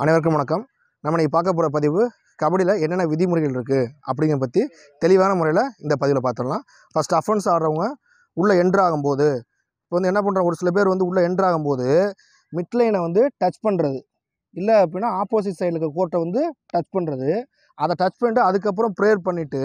அனைவருக்கும் வணக்கம் நம்ம நீ பார்க்க போகிற பதிவு கபடியில் என்னென்ன விதிமுறைகள் இருக்குது அப்படிங்கிற பற்றி தெளிவான முறையில் இந்த பதிவில் பார்த்துடலாம் ஃபஸ்ட் அஃபன்ஸ் ஆடுறவங்க உள்ளே என்ட்ரு ஆகும்போது இப்போ வந்து என்ன பண்ணுறாங்க ஒரு சில பேர் வந்து உள்ளே என்ட்ரு ஆகும்போது மிட்லைனை வந்து டச் பண்ணுறது இல்லை அப்படின்னா ஆப்போசிட் சைடில் இருக்க கோர்ட்டை வந்து டச் பண்ணுறது அதை டச் பண்ணிட்டு அதுக்கப்புறம் ப்ரேயர் பண்ணிவிட்டு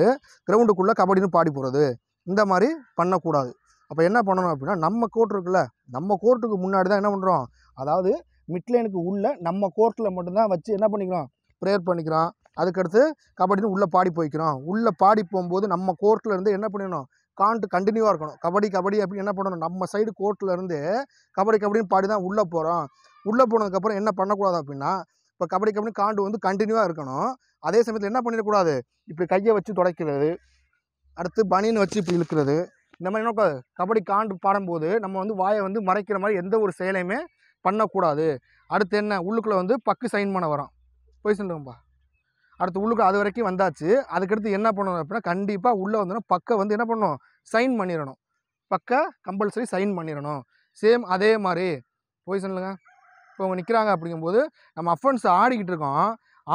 கிரவுண்டுக்குள்ளே கபடின்னு பாடி போகிறது இந்த மாதிரி பண்ணக்கூடாது அப்போ என்ன பண்ணணும் அப்படின்னா நம்ம கோர்ட் இருக்குல்ல நம்ம கோர்ட்டுக்கு முன்னாடி தான் என்ன பண்ணுறோம் அதாவது மிட்லைனுக்கு உள்ளே நம்ம கோர்ட்டில் மட்டும்தான் வச்சு என்ன பண்ணிக்கிறோம் ப்ரேயர் பண்ணிக்கிறோம் அதுக்கடுத்து கபடின்னு உள்ளே பாடி போய்க்கிறோம் உள்ளே பாடி போகும்போது நம்ம கோர்ட்டில் இருந்து என்ன பண்ணிடணும் காண்ட்டு கண்டினியூவாக இருக்கணும் கபடி கபடி அப்படின்னு என்ன பண்ணணும் நம்ம சைடு கோர்ட்டில் இருந்து கபடி கபடின்னு பாடி தான் உள்ளே போகிறோம் உள்ளே போனதுக்கப்புறம் என்ன பண்ணக்கூடாது அப்படின்னா இப்போ கபடி கபடி காண்டு வந்து கண்டினியூவாக இருக்கணும் அதே சமயத்தில் என்ன பண்ணிடக்கூடாது இப்படி கையை வச்சு துடைக்கிறது அடுத்து பனின்னு வச்சு இப்படி இழுக்கிறது இந்த மாதிரி என்ன கபடி காண்டு பாடும்போது நம்ம வந்து வாயை வந்து மறைக்கிற மாதிரி எந்த ஒரு செயலையுமே பண்ணக்கூடாது அடுத்து என்ன உள்ளுக்குள்ளே வந்து பக்கு சைன் பண்ண வரோம் போய் சொல்லுங்கப்பா அடுத்து உள்ளுக்கு அது வரைக்கும் வந்தாச்சு அதுக்கடுத்து என்ன பண்ணணும் அப்படின்னா கண்டிப்பாக உள்ளே வந்தோன்னா பக்கை வந்து என்ன பண்ணணும் சைன் பண்ணிடணும் பக்க கம்பல்சரி சைன் பண்ணிடணும் சேம் அதே மாதிரி போய் சொல்லுங்க இப்போ அவங்க நிற்கிறாங்க அப்படிங்கும்போது நம்ம அஃபன்ஸ் ஆடிக்கிட்டு இருக்கோம்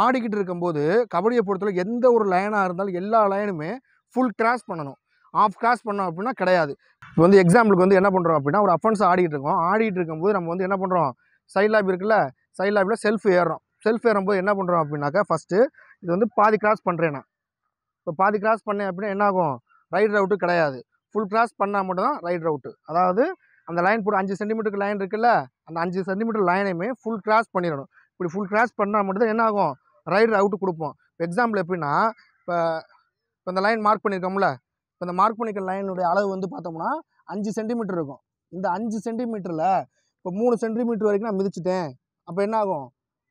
ஆடிக்கிட்டு இருக்கும்போது கபடியை பொறுத்தவரை எந்த ஒரு லைனாக இருந்தாலும் எல்லா லைனுமே ஃபுல் கிராஸ் பண்ணணும் ஆஃப் கிளாஸ் பண்ணோம் அப்படின்னா கிடையாது இப்போ வந்து எக்ஸாம்பிளுக்கு வந்து என்ன பண்ணுறோம் அப்படின்னா ஒரு அஃபன்ஸ் ஆடிட்டு இருக்கோம் ஆடிட்டு இருக்கும்போது நம்ம வந்து என்ன பண்ணுறோம் சைட் லாப் இருக்குல்ல சைட் லாபில் செல்ஃப் ஏறுறோம் செல்ஃப் ஏறும்போது என்ன பண்ணுறோம் அப்படின்னாக்கா ஃபஸ்ட்டு இது வந்து பாதி கிராஸ் பண்ணுறேன் நான் இப்போ பாதி கிராஸ் பண்ணேன் அப்படின்னா என்ன ஆகும் ரைட் ரவுட்டு கிடையாது ஃபுல் கிராஸ் பண்ணால் மட்டும்தான் ரைட் ரவுட்டு அதாவது அந்த லைன் போட்டு அஞ்சு சென்டிமீட்டருக்கு லைன் இருக்குல்ல அந்த அஞ்சு சென்டிமீட்டர் லைனையுமே ஃபுல் கிராஸ் பண்ணிடணும் இப்படி ஃபுல் கிராஸ் பண்ணால் மட்டும்தான் என்ன ஆகும் ரைட் ரவுட்டு கொடுப்போம் இப்போ எக்ஸாம்பிள் எப்படின்னா இப்போ இப்போ இந்த லைன் மார்க் பண்ணியிருக்கோம்ல இப்போ இந்த மார்க் பண்ணிக்கிற லைனுடைய அளவு வந்து பார்த்தோம்னா அஞ்சு சென்டிமீட்டர் இருக்கும் இந்த அஞ்சு சென்டிமீட்டரில் இப்போ மூணு சென்டிமீட்டர் வரைக்கும் நான் மிதிச்சிட்டேன் அப்போ என்ன ஆகும்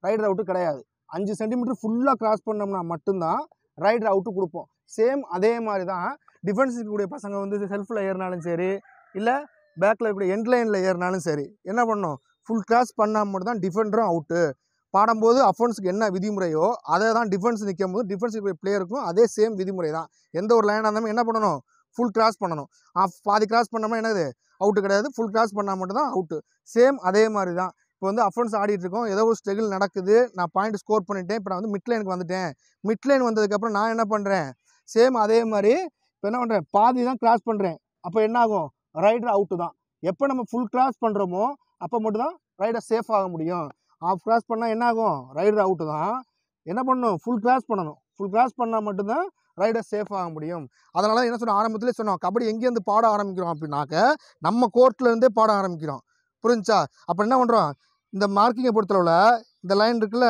ரைடர் அவுட்டு கிடையாது அஞ்சு சென்டிமீட்டர் ஃபுல்லாக கிராஸ் பண்ணோம்னா மட்டும்தான் ரைடர் அவுட்டு கொடுப்போம் சேம் அதே மாதிரி தான் டிஃபென்ஸ் இருக்கக்கூடிய பசங்க வந்து செல்ஃபில் ஏறினாலும் சரி இல்லை பேக்கில் இருக்கக்கூடிய எண்ட் லைனில் ஏறினாலும் சரி என்ன பண்ணணும் ஃபுல் கிராஸ் பண்ணால் மட்டும் தான் டிஃபெண்டரும் அவுட்டு பாடும்போது அஃபென்ஸுக்கு என்ன விதிமுறையோ அதை தான் டிஃபென்ஸ் நிற்கும் போது டிஃபென்ஸ் பிளேயருக்கும் அதே சேம் விதிமுறை தான் எந்த ஒரு லைனாக இருந்தாலும் என்ன பண்ணணும் ஃபுல் கிராஸ் பண்ணணும் பாதி கிராஸ் பண்ணோம்னா என்னது அவுட்டு கிடையாது ஃபுல் கிராஸ் பண்ணால் மட்டும்தான் அவுட்டு சேம் அதே மாதிரி தான் இப்போ வந்து அஃபென்ஸ் ஆடிட்டு இருக்கோம் ஏதோ ஒரு ஸ்ட்ரகிள் நடக்குது நான் பாயிண்ட் ஸ்கோர் பண்ணிட்டேன் இப்போ நான் வந்து மிட்லைனுக்கு வந்துட்டேன் மிட்லைன் வந்ததுக்கப்புறம் நான் என்ன பண்ணுறேன் சேம் அதே மாதிரி இப்போ என்ன பண்ணுறேன் பாதி தான் கிராஸ் பண்ணுறேன் அப்போ என்ன ஆகும் ரைடர் அவுட்டு தான் எப்போ நம்ம ஃபுல் கிராஸ் பண்ணுறோமோ அப்போ மட்டும்தான் ரைடர் சேஃப் ஆக முடியும் ஆஃப் கிராஸ் பண்ணால் என்ன ஆகும் ரைடர் அவுட்டு தான் என்ன பண்ணணும் ஃபுல் கிராஸ் பண்ணணும் ஃபுல் கிராஸ் பண்ணால் மட்டும்தான் ரைடர் சேஃப் ஆக முடியும் அதனால தான் என்ன சொன்னோம் ஆரம்பத்திலே சொன்னோம் கபடி எங்கேருந்து பாட ஆரம்பிக்கிறோம் அப்படின்னாக்க நம்ம கோர்ட்லேருந்தே பாட ஆரம்பிக்கிறோம் புரிஞ்சா அப்போ என்ன பண்ணுறோம் இந்த மார்க்கிங்கை பொறுத்தளவில் இந்த லைன் இருக்குல்ல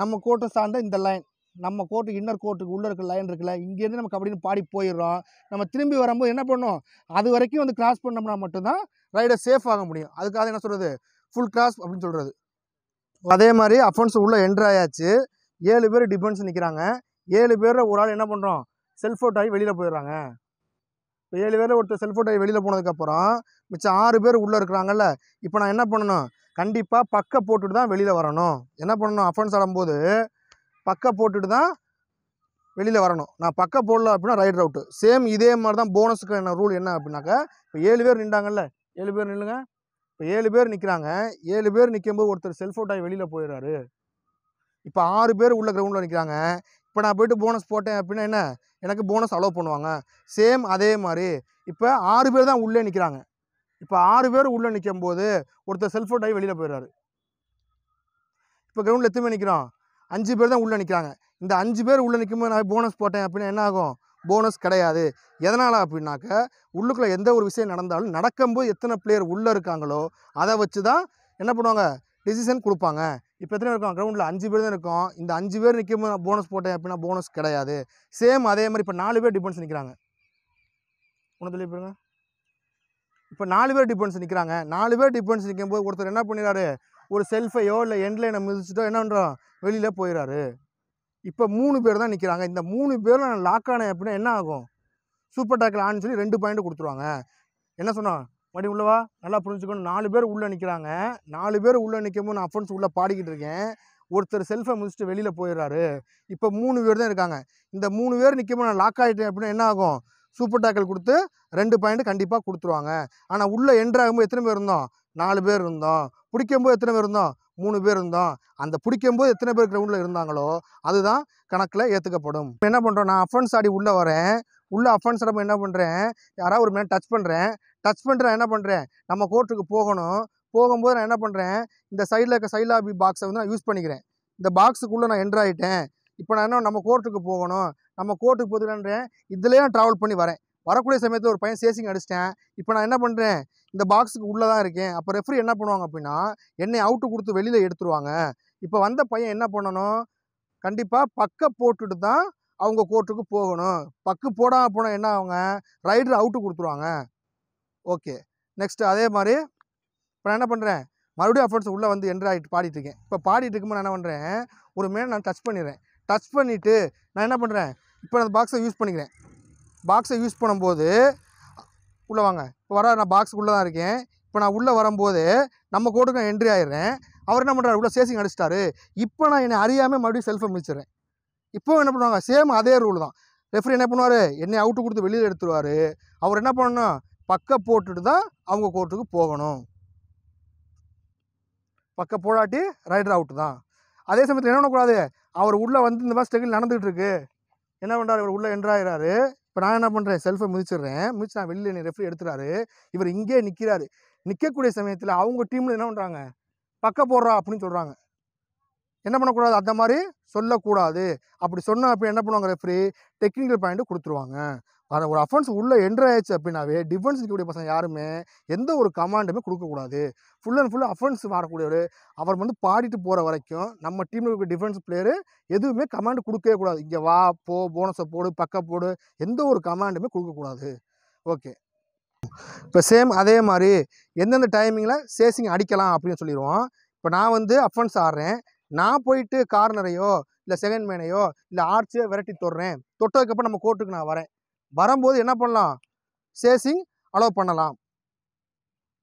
நம்ம கோர்ட்டை சார்ந்த இந்த லைன் நம்ம கோர்ட்டு இன்னர் கோர்ட்டுக்கு உள்ளே இருக்க லைன் இருக்குல்ல இங்கேருந்து நம்ம கபடின்னு பாடி போயிடுறோம் நம்ம திரும்பி வரும்போது என்ன பண்ணோம் அது வரைக்கும் வந்து கிராஸ் பண்ணோம்னா மட்டும்தான் ரைடர் சேஃப் ஆக முடியும் அதுக்காக என்ன சொல்கிறது ஃபுல் கிராஸ் அப்படின்னு சொல்கிறது அதே மாதிரி அஃபன்ஸ் உள்ளே என்ட்ராயாச்சு ஏழு பேர் டிஃபென்ஸ் நிற்கிறாங்க ஏழு பேரில் ஒரு ஆள் என்ன பண்ணுறோம் செல்ஃபோட் ஆகி வெளியில் போயிடுறாங்க இப்போ ஏழு பேரில் ஒருத்தர் செல்ஃபோட் ஆகி வெளியில் போனதுக்கப்புறம் மிச்சம் ஆறு பேர் உள்ளே இருக்கிறாங்கல்ல இப்போ நான் என்ன பண்ணணும் கண்டிப்பாக பக்க போட்டுட்டு தான் வெளியில் வரணும் என்ன பண்ணணும் அஃபன்ஸ் ஆடும்போது பக்க போட்டுட்டு தான் வெளியில் வரணும் நான் பக்க போடல அப்படின்னா ரைட் அவுட்டு சேம் இதே மாதிரி தான் போனஸுக்கு என்ன ரூல் என்ன அப்படின்னாக்கா இப்போ ஏழு பேர் நின்றாங்கல்ல ஏழு பேர் நில்லுங்க இப்போ ஏழு பேர் நிற்கிறாங்க ஏழு பேர் நிற்கும்போது ஒருத்தர் செல்ஃபோட் வெளியில் போயிடுறாரு இப்போ ஆறு பேர் உள்ள கிரவுண்டில் நிற்கிறாங்க இப்போ நான் போய்ட்டு போனஸ் போட்டேன் அப்படின்னா என்ன எனக்கு போனஸ் அலோவ் பண்ணுவாங்க சேம் அதே மாதிரி இப்போ ஆறு பேர் தான் உள்ளே நிற்கிறாங்க இப்போ ஆறு பேர் உள்ளே நிற்கும் போது ஒருத்தர் செல்ஃபோட் வெளியில் போயிடுறாரு இப்போ கிரவுண்டில் எத்தனை நிற்கிறோம் அஞ்சு பேர் தான் உள்ளே நிற்கிறாங்க இந்த அஞ்சு பேர் உள்ளே நிற்கும்போது நான் போனஸ் போட்டேன் அப்படின்னா என்ன ஆகும் போனஸ் கிடையாது எதனால் அப்படின்னாக்க உள்ளுக்குள்ளே எந்த ஒரு விஷயம் நடந்தாலும் நடக்கும்போது எத்தனை பிளேயர் உள்ளே இருக்காங்களோ அதை வச்சு தான் என்ன பண்ணுவாங்க டிசிஷன் கொடுப்பாங்க இப்போ எத்தனை இருக்கும் கிரவுண்டில் அஞ்சு பேர் தான் இருக்கும் இந்த அஞ்சு பேர் நிற்கும் போனஸ் போட்டேன் அப்படின்னா போனஸ் கிடையாது சேம் அதே மாதிரி இப்போ நாலு பேர் டிஃபென்ஸ் நிற்கிறாங்க ஒன்று தெளிவு பாருங்க இப்போ நாலு பேர் டிஃபென்ஸ் நிற்கிறாங்க நாலு பேர் டிஃபென்ஸ் நிற்கும்போது ஒருத்தர் என்ன பண்ணிடுறாரு ஒரு செல்ஃபையோ இல்லை எண்ட்லைனை மிதிச்சிட்டோ என்ன பண்ணுறோம் வெளியில் போயிடுறாரு இப்போ மூணு பேர் தான் நிற்கிறாங்க இந்த மூணு பேரும் நான் லாக் ஆனேன் அப்படின்னா என்ன ஆகும் சூப்பர் டேக்கில் ஆன்னு சொல்லி ரெண்டு பாயிண்ட் கொடுத்துருவாங்க என்ன சொன்னான் மறுபடியும் உள்ளவா நல்லா புரிஞ்சுக்கணும் நாலு பேர் உள்ளே நிற்கிறாங்க நாலு பேர் உள்ளே நிற்கும் போது நான் அஃபன்ஸ் உள்ளே பாடிக்கிட்டு இருக்கேன் ஒருத்தர் செல்ஃபை முடிச்சுட்டு வெளியில் போயிடுறாரு இப்போ மூணு பேர் தான் இருக்காங்க இந்த மூணு பேர் நிற்கும் நான் லாக் ஆகிட்டேன் அப்படின்னா என்ன ஆகும் சூப்பர் டாக்கல் கொடுத்து ரெண்டு பாயிண்ட் கண்டிப்பாக கொடுத்துருவாங்க ஆனால் உள்ளே என்ட்ராகும்போது எத்தனை பேர் இருந்தோம் நாலு பேர் இருந்தோம் பிடிக்கும்போது எத்தனை பேர் இருந்தோம் மூணு பேர் இருந்தோம் அந்த பிடிக்கும்போது எத்தனை பேர் கிரவுண்டில் இருந்தாங்களோ அதுதான் கணக்கில் ஏற்றுக்கப்படும் இப்போ என்ன பண்ணுறோம் நான் அஃபன்ஸ் ஆடி உள்ளே வரேன் உள்ளே அஃபன்ஸ் ஆடப்போ என்ன பண்ணுறேன் யாராவது ஒரு மேலே டச் பண்ணுறேன் டச் பண்ணுறேன் என்ன பண்ணுறேன் நம்ம கோர்ட்டுக்கு போகணும் போகும்போது நான் என்ன பண்ணுறேன் இந்த சைடில் இருக்க சைலாபி பாக்ஸை வந்து நான் யூஸ் பண்ணிக்கிறேன் இந்த பாக்ஸுக்குள்ளே நான் என்ட்ரு ஆகிட்டேன் இப்போ நான் என்ன நம்ம கோர்ட்டுக்கு போகணும் நம்ம கோர்ட்டுக்கு போதுலான்றேன் இதிலே நான் ட்ராவல் பண்ணி வரேன் வரக்கூடிய சமயத்தில் ஒரு பையன் சேசிங் அடிச்சிட்டேன் இப்போ நான் என்ன பண்ணுறேன் இந்த பாக்ஸுக்கு உள்ளே தான் இருக்கேன் அப்போ ரெஃப்ரி என்ன பண்ணுவாங்க அப்படின்னா என்னை அவுட்டு கொடுத்து வெளியில் எடுத்துருவாங்க இப்போ வந்த பையன் என்ன பண்ணணும் கண்டிப்பாக பக்க போட்டுட்டு தான் அவங்க கோர்ட்டுக்கு போகணும் பக்கு போடாமல் போனால் என்ன அவங்க ரைடர் அவுட்டு கொடுத்துருவாங்க ஓகே நெக்ஸ்ட்டு அதே மாதிரி இப்போ நான் என்ன பண்ணுறேன் மறுபடியும் அஃபர்ட்ஸ் உள்ளே வந்து என்ட்ரு ஆகிட்டு பாடிட்டு இருக்கேன் இப்போ பாடிட்டு இருக்கும்போது நான் என்ன பண்ணுறேன் ஒரு மேலே நான் டச் பண்ணிடுறேன் டச் பண்ணிவிட்டு நான் என்ன பண்ணுறேன் இப்போ அந்த பாக்ஸை யூஸ் பண்ணிக்கிறேன் பாக்ஸை யூஸ் பண்ணும்போது உள்ளே வாங்க இப்போ வர நான் பாக்ஸுக்குள்ளே தான் இருக்கேன் இப்போ நான் உள்ளே வரும்போது நம்ம கோடுக்கு நான் என்ட்ரி ஆயிடுறேன் அவர் என்ன பண்ணுறாரு உள்ளே சேசிங் அடிச்சிட்டாரு இப்போ நான் என்னை அறியாமல் மறுபடியும் செல்ஃபை முடிச்சிடுறேன் இப்போ என்ன பண்ணுவாங்க சேம் அதே ரூல் தான் ரெஃப்ரி என்ன பண்ணுவார் என்னை அவுட்டு கொடுத்து வெளியில் எடுத்துருவார் அவர் என்ன பண்ணணும் பக்க போட்டுட்டு தான் அவங்க கோர்ட்டுக்கு போகணும் பக்க போடாட்டி ரைடர் அவுட்டு தான் அதே சமயத்தில் என்ன பண்ணக்கூடாது அவர் உள்ளே வந்து இந்த மாதிரி ஸ்டெகில் நடந்துகிட்டு இருக்கு என்ன பண்ணுறாரு இவர் உள்ளே என்ட்ராகிறாரு இப்போ நான் என்ன பண்ணுறேன் செல்ஃபை மிதிச்சிடுறேன் முடிச்சு நான் வெளியில் ரெஃப்ரி எடுத்துறாரு இவர் இங்கே நிற்கிறாரு நிற்கக்கூடிய சமயத்தில் அவங்க டீமில் என்ன பண்ணுறாங்க பக்க போடுறா அப்படின்னு சொல்கிறாங்க என்ன பண்ணக்கூடாது அந்த மாதிரி சொல்லக்கூடாது அப்படி சொன்னால் அப்போ என்ன பண்ணுவாங்க ரெஃப்ரி டெக்னிக்கல் பாயிண்ட்டு கொடுத்துருவாங்க ஆனால் ஒரு அஃபென்ஸ் உள்ளே என்ட்ரு ஆயிடுச்சு அப்படின்னாவே டிஃபென்ஸ் இருக்கக்கூடிய பசங்க யாருமே எந்த ஒரு கமாண்டுமே கொடுக்கக்கூடாது ஃபுல் அண்ட் ஃபுல் அஃபென்ஸ் வரக்கூடியவர் அவர் வந்து பாடிட்டு போகிற வரைக்கும் நம்ம டீமில் இருக்கிற டிஃபென்ஸ் பிளேயரு எதுவுமே கமாண்டு கொடுக்கவே கூடாது இங்கே வா போ போனஸை போடு பக்க போடு எந்த ஒரு கமாண்டுமே கொடுக்கக்கூடாது ஓகே இப்போ சேம் அதே மாதிரி எந்தெந்த டைமிங்கில் சேசிங் அடிக்கலாம் அப்படின்னு சொல்லிடுவோம் இப்போ நான் வந்து அஃபென்ஸ் ஆடுறேன் நான் போயிட்டு கார்னரையோ இல்லை செகண்ட் மேனையோ இல்லை ஆர்ச்சியோ விரட்டி தொடுறேன் தொட்டதுக்கப்புறம் நம்ம கோர்ட்டுக்கு நான் வரேன் வரும்போது என்ன பண்ணலாம் சேசிங் அலோவ் பண்ணலாம்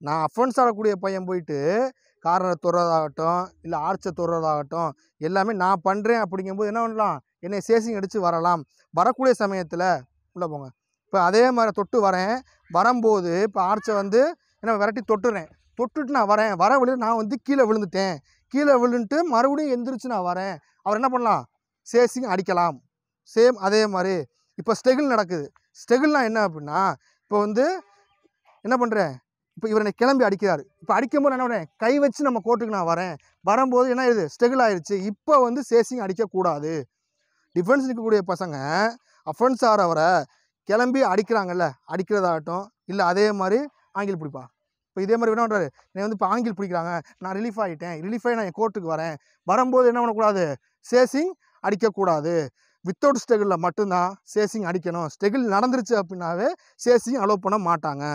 நான் அஃபன்ஸ் ஆடக்கூடிய பையன் போயிட்டு காரனை தொடுறதாகட்டும் இல்லை ஆர்ச்சை தொடுறதாகட்டும் எல்லாமே நான் பண்ணுறேன் அப்படிங்கும்போது என்ன பண்ணலாம் என்னை சேசிங் அடித்து வரலாம் வரக்கூடிய சமயத்தில் உள்ளே போங்க இப்போ அதே மாதிரி தொட்டு வரேன் வரும்போது இப்போ ஆர்ச்சை வந்து என்ன விரட்டி தொட்டுறேன் தொட்டுட்டு நான் வரேன் வர வழியில் நான் வந்து கீழே விழுந்துட்டேன் கீழே விழுந்துட்டு மறுபடியும் எந்திரிச்சு நான் வரேன் அவர் என்ன பண்ணலாம் சேசிங் அடிக்கலாம் சேம் அதே மாதிரி இப்போ ஸ்டெகில் நடக்குது ஸ்டெகில்னால் என்ன அப்படின்னா இப்போ வந்து என்ன பண்ணுறேன் இப்போ இவரை கிளம்பி அடிக்கிறார் இப்போ அடிக்கும் போது என்ன பண்ணுறேன் கை வச்சு நம்ம கோர்ட்டுக்கு நான் வரேன் வரும்போது என்ன இது ஸ்டெகில் ஆயிடுச்சு இப்போ வந்து சேசிங் அடிக்கக்கூடாது டிஃபென்ஸ் நிற்கக்கூடிய பசங்க அஃபென்ஸ் ஆகிறவரை கிளம்பி அடிக்கிறாங்கல்ல அடிக்கிறதாகட்டும் இல்லை அதே மாதிரி ஆங்கில் பிடிப்பா இப்போ இதே மாதிரி என்ன பண்ணுறாரு என்னை வந்து இப்போ ஆங்கில் பிடிக்கிறாங்க நான் ரிலீஃப் ஆகிட்டேன் ரிலீஃப் ஆகி நான் என் கோர்ட்டுக்கு வரேன் வரும்போது என்ன பண்ணக்கூடாது சேசிங் அடிக்கக்கூடாது வித்தவுட் ஸ்டெகிளில் மட்டும்தான் சேசிங் அடிக்கணும் ஸ்டெகிள் நடந்துருச்சு அப்படின்னாவே சேசிங் அலோவ் பண்ண மாட்டாங்க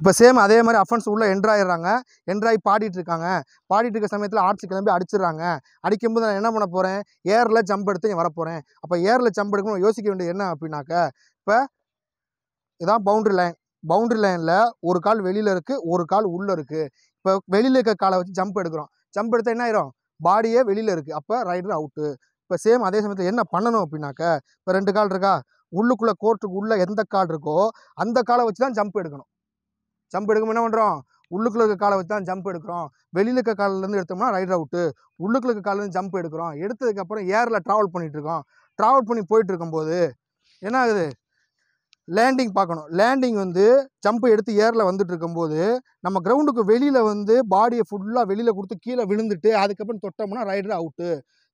இப்போ சேம் அதே மாதிரி அஃபன்ஸ் உள்ளே என்ட்ராயிடுறாங்க என்ட்ராயி பாடிட்டு இருக்காங்க பாடிட்டு இருக்க சமயத்தில் ஆட்சி கிளம்பி அடிச்சிடுறாங்க அடிக்கும்போது நான் என்ன பண்ண போகிறேன் ஏரில் ஜம்ப் எடுத்து நீ வரப்போகிறேன் அப்போ ஏரில் ஜம்ப் எடுக்கணும் யோசிக்க வேண்டியது என்ன அப்படின்னாக்க இப்போ இதான் பவுண்ட்ரி லைன் பவுண்ட்ரி லைனில் ஒரு கால் வெளியில் இருக்குது ஒரு கால் உள்ளே இருக்குது இப்போ வெளியில் இருக்க காலை வச்சு ஜம்ப் எடுக்கிறோம் ஜம்ப் எடுத்தால் என்ன ஆயிரும் பாடியே வெளியில் இருக்குது அப்போ ரைடர் அவுட்டு இப்போ சேம் அதே சமயத்தில் என்ன பண்ணணும் அப்படின்னாக்க இப்போ ரெண்டு கால் இருக்கா உள்ளுக்குள்ளே கோர்ட்டுக்கு உள்ளே எந்த கால் இருக்கோ அந்த காலை வச்சு தான் ஜம்ப் எடுக்கணும் ஜம்ப் எடுக்கும் என்ன பண்ணுறோம் உள்ளுக்குள்ள இருக்க காலை வச்சு தான் ஜம்ப் எடுக்கிறோம் வெளியில் இருக்க காலிலேருந்து எடுத்தோம்னா ரைட் அவுட்டு உள்ளுக்குள்ள இருக்க காலிலேருந்து ஜம்ப் எடுக்கிறோம் எடுத்ததுக்கப்புறம் ஏரில் ட்ராவல் பண்ணிகிட்ருக்கோம் ட்ராவல் பண்ணி போயிட்டு இருக்கும்போது என்ன ஆகுது லேண்டிங் பார்க்கணும் லேண்டிங் வந்து ஜம்ப் எடுத்து ஏரில் வந்துட்டு இருக்கும்போது நம்ம கிரவுண்டுக்கு வெளியில் வந்து பாடியை ஃபுல்லாக வெளியில் கொடுத்து கீழே விழுந்துட்டு அதுக்கப்புறம் தொட்டோம்னா ரைடர் அவுட்டு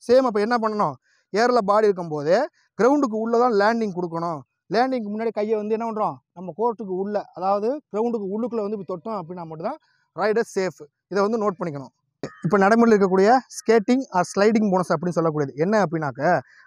சேம் அப்போ என்ன பண்ணணும் ஏரில் பாடி இருக்கும்போது கிரவுண்டுக்கு உள்ளே தான் லேண்டிங் கொடுக்கணும் லேண்டிங்க்கு முன்னாடி கையை வந்து என்ன பண்ணுறோம் நம்ம கோர்ட்டுக்கு உள்ளே அதாவது கிரவுண்டுக்கு உள்ளுக்குள்ளே வந்து இப்போ தொட்டோம் அப்படின்னா மட்டும்தான் ரைடர் சேஃப் இதை வந்து நோட் பண்ணிக்கணும் இப்போ நடைமுறையில் இருக்கக்கூடிய ஸ்கேட்டிங் ஆர் ஸ்லைடிங் போனஸ் அப்படின்னு சொல்லக்கூடியது என்ன அப்படின்னாக்க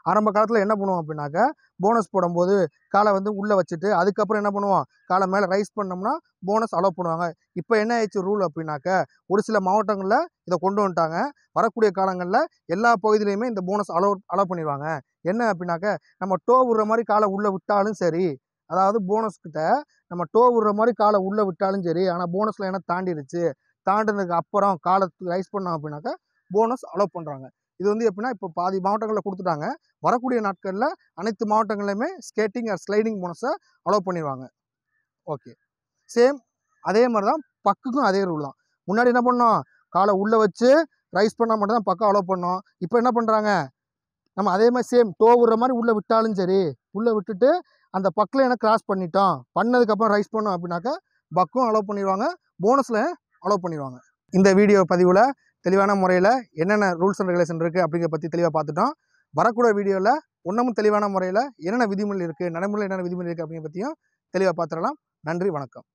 ஆரம்ப காலத்தில் என்ன பண்ணுவோம் அப்படின்னாக்க போனஸ் போடும்போது காலை வந்து உள்ளே வச்சுட்டு அதுக்கப்புறம் என்ன பண்ணுவோம் காலை மேலே ரைஸ் பண்ணோம்னா போனஸ் அலோவ் பண்ணுவாங்க இப்போ என்ன ஆயிடுச்சு ரூல் அப்படின்னாக்க ஒரு சில மாவட்டங்களில் இதை கொண்டு வந்துட்டாங்க வரக்கூடிய காலங்களில் எல்லா பகுதியிலையுமே இந்த போனஸ் அலோவ் அலோவ் பண்ணிடுவாங்க என்ன அப்படின்னாக்க நம்ம டோ விடுற மாதிரி காலை உள்ளே விட்டாலும் சரி அதாவது போனஸ்கிட்ட நம்ம டோ விடுற மாதிரி காலை உள்ளே விட்டாலும் சரி ஆனால் போனஸில் என்ன தாண்டிடுச்சு தாண்டினதுக்கு அப்புறம் காலத்துக்கு ரைஸ் பண்ணோம் அப்படின்னாக்கா போனஸ் அலோவ் பண்ணுறாங்க இது வந்து எப்படின்னா இப்போ பாதி மாவட்டங்களில் கொடுத்துட்டாங்க வரக்கூடிய நாட்களில் அனைத்து மாவட்டங்களிலுமே ஸ்கேட்டிங் ஆர் ஸ்லைடிங் போனஸை அலோவ் பண்ணிடுவாங்க ஓகே சேம் அதே மாதிரி தான் பக்குக்கும் அதே ரூல் தான் முன்னாடி என்ன பண்ணோம் காலை உள்ளே வச்சு ரைஸ் பண்ணால் மட்டும் தான் பக்கம் அலோவ் பண்ணோம் இப்போ என்ன பண்ணுறாங்க நம்ம அதே மாதிரி சேம் டோ விடுற மாதிரி உள்ளே விட்டாலும் சரி உள்ளே விட்டுட்டு அந்த பக்கில் என்ன கிராஸ் பண்ணிட்டோம் பண்ணதுக்கப்புறம் ரைஸ் பண்ணோம் அப்படின்னாக்கா பக்கும் அலோவ் பண்ணிடுவாங்க போனஸில் அலோவ் பண்ணிடுவாங்க இந்த வீடியோ பதிவில் தெளிவான முறையில் என்னென்ன ரூல்ஸ் அண்ட் ரெகுலேஷன் இருக்குது அப்படிங்கிற பற்றி தெளிவாக பார்த்துட்டோம் வரக்கூடிய வீடியோவில் ஒன்றமும் தெளிவான முறையில் என்னென்ன விதிமுறை இருக்குது நடைமுறையில் என்னென்ன விதிமுறை இருக்குது அப்படிங்கிற பற்றியும் தெளிவாக பார்த்துடலாம் நன்றி வணக்கம்